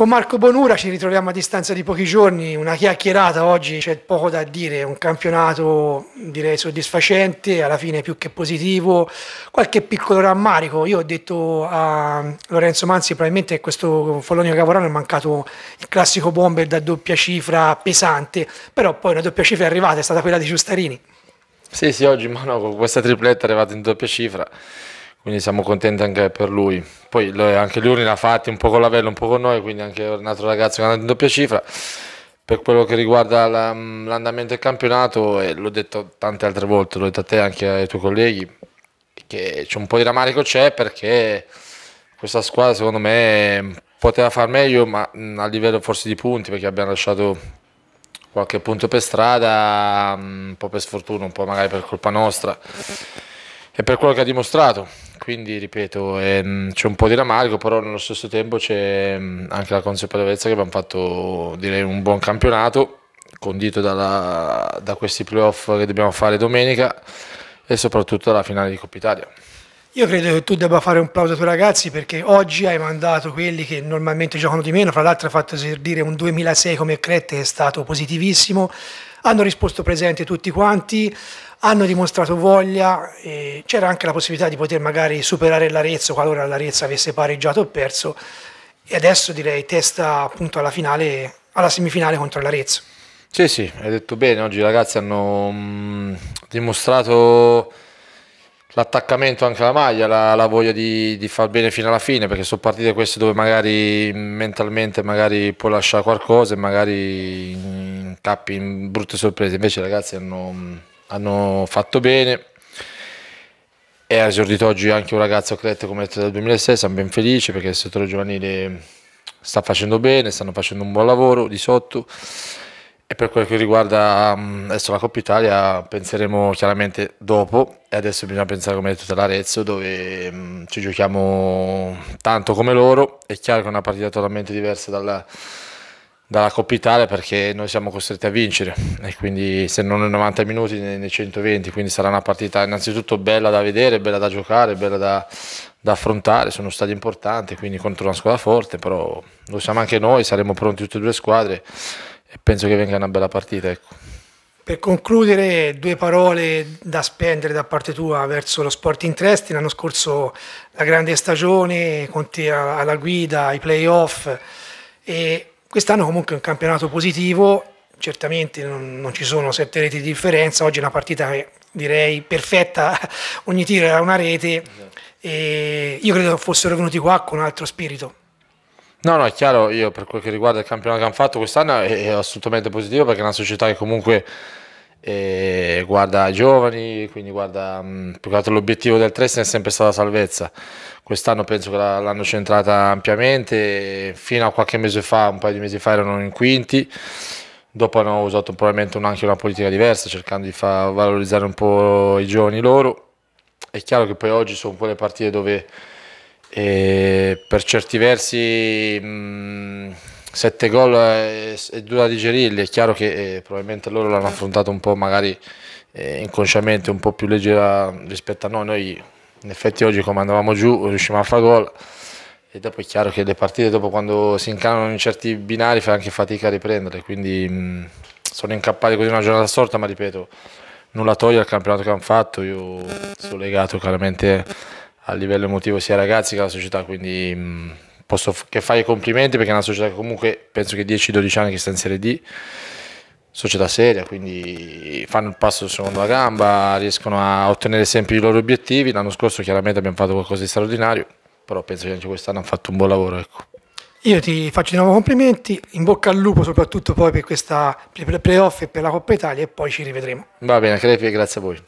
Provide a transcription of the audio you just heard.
Con Marco Bonura ci ritroviamo a distanza di pochi giorni, una chiacchierata, oggi c'è poco da dire, un campionato direi soddisfacente, alla fine più che positivo, qualche piccolo rammarico, io ho detto a Lorenzo Manzi probabilmente che questo Follonio Cavorano è mancato il classico bomber da doppia cifra pesante, però poi una doppia cifra è arrivata, è stata quella di Giustarini. Sì, sì, oggi in mano questa tripletta è arrivata in doppia cifra quindi siamo contenti anche per lui. Poi anche lui ne ha fatti un po' con la vella, un po' con noi, quindi anche un altro ragazzo che è andato in doppia cifra. Per quello che riguarda mm, l'andamento del campionato, e l'ho detto tante altre volte, l'ho detto a te e anche ai tuoi colleghi, che c'è un po' di ramarico c'è perché questa squadra secondo me poteva far meglio, ma mm, a livello forse di punti, perché abbiamo lasciato qualche punto per strada, mm, un po' per sfortuna, un po' magari per colpa nostra e per quello che ha dimostrato. Quindi, ripeto, ehm, c'è un po' di rammarico, però nello stesso tempo c'è ehm, anche la consapevolezza che abbiamo fatto direi un buon campionato, condito dalla, da questi playoff che dobbiamo fare domenica e soprattutto dalla finale di Coppa Italia. Io credo che tu debba fare un plauso ai tuoi ragazzi perché oggi hai mandato quelli che normalmente giocano di meno, fra l'altro hai fatto esordire un 2006 come Crette che è stato positivissimo, hanno risposto presente tutti quanti, hanno dimostrato voglia, c'era anche la possibilità di poter magari superare l'Arezzo qualora l'Arezzo avesse pareggiato o perso e adesso direi testa appunto alla, finale, alla semifinale contro l'Arezzo. Sì, sì, hai detto bene, oggi i ragazzi hanno mh, mm, dimostrato l'attaccamento anche alla maglia, la, la voglia di, di, far bene fino alla fine, perché sono partite queste dove magari mentalmente magari puoi lasciare qualcosa e magari tappi in brutte sorprese. Invece i ragazzi hanno, hanno fatto bene. E ha esordito oggi anche un ragazzo atleta come detto del 2006, sono ben felice perché il settore giovanile sta facendo bene, stanno facendo un buon lavoro di sotto. E per quel che riguarda mm, adesso la Coppa Italia, penseremo chiaramente dopo. E adesso bisogna pensare come detto l'Arezzo, dove mm, ci giochiamo tanto come loro. È chiaro che è una partita totalmente diversa dalla, dalla Coppa Italia perché noi siamo costretti a vincere. E quindi se non nei 90 minuti, nei, 120. Quindi sarà una partita innanzitutto bella da vedere, bella da giocare, bella da, da affrontare, sono stati importanti, quindi contro una squadra forte, però lo siamo anche noi, saremo pronti tutte e due squadre e penso che venga una bella partita. Ecco. Per concludere, due parole da spendere da parte tua verso lo Sporting Tresti. L'anno scorso la grande stagione con te alla guida, ai playoff e quest'anno comunque un campionato positivo. Certamente non, non ci sono sette reti di differenza. Oggi è una partita che direi perfetta, ogni tiro era una rete. Esatto. E io credo fossero venuti qua con un altro spirito. No, no, è chiaro, io per quel che riguarda il campionato che hanno fatto quest'anno è, è assolutamente positivo perché è una società che comunque eh, guarda i giovani, quindi guarda mh, mm, più che altro l'obiettivo del Dresden è sempre stata la salvezza. Quest'anno penso che l'hanno centrata ampiamente, fino a qualche mese fa, un paio di mesi fa erano in quinti, dopo hanno usato probabilmente un, anche una politica diversa cercando di far valorizzare un po' i giovani loro. È chiaro che poi oggi sono quelle partite dove e per certi versi mh, mm, sette gol è, è, dura digerirli, è chiaro che eh, probabilmente loro l'hanno affrontato un po' magari eh, inconsciamente, un po' più leggera rispetto a noi, noi in effetti oggi come andavamo giù riuscivamo a fare gol e dopo è chiaro che le partite dopo quando si incanano in certi binari fa anche fatica a riprendere quindi mh, mm, sono incappato così una giornata storta ma ripeto nulla toglie al campionato che hanno fatto, io sono legato chiaramente a livello emotivo sia i ragazzi che la società, quindi mh, mm, posso che fare i complimenti perché è una società che comunque penso che 10-12 anni che sta in Serie D, società seria, quindi fanno il passo secondo la gamba, riescono a ottenere sempre i loro obiettivi, l'anno scorso chiaramente abbiamo fatto qualcosa di straordinario, però penso che anche quest'anno hanno fatto un buon lavoro. Ecco. Io ti faccio di nuovo complimenti, in bocca al lupo soprattutto poi per questa playoff e per la Coppa Italia e poi ci rivedremo. Va bene, Crepi, grazie a voi.